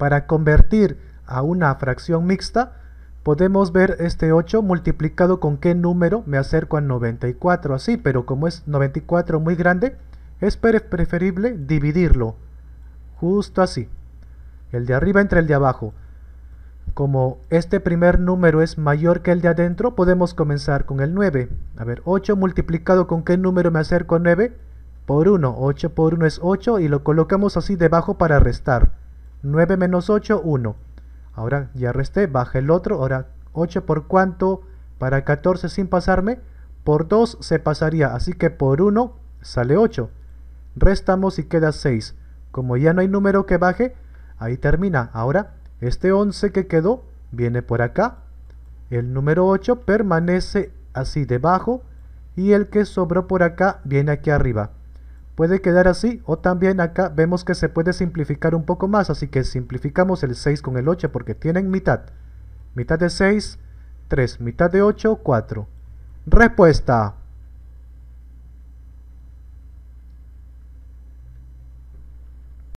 para convertir a una fracción mixta, podemos ver este 8 multiplicado con qué número me acerco a 94, así, pero como es 94 muy grande, es preferible dividirlo, justo así, el de arriba entre el de abajo. Como este primer número es mayor que el de adentro, podemos comenzar con el 9. A ver, 8 multiplicado con qué número me acerco a 9, por 1, 8 por 1 es 8 y lo colocamos así debajo para restar. 9 menos 8, 1. Ahora ya resté, baja el otro. Ahora 8 por cuánto para 14 sin pasarme. Por 2 se pasaría, así que por 1 sale 8. Restamos y queda 6. Como ya no hay número que baje, ahí termina. Ahora este 11 que quedó viene por acá. El número 8 permanece así debajo y el que sobró por acá viene aquí arriba. Puede quedar así o también acá vemos que se puede simplificar un poco más, así que simplificamos el 6 con el 8 porque tienen mitad. Mitad de 6, 3, mitad de 8, 4. Respuesta.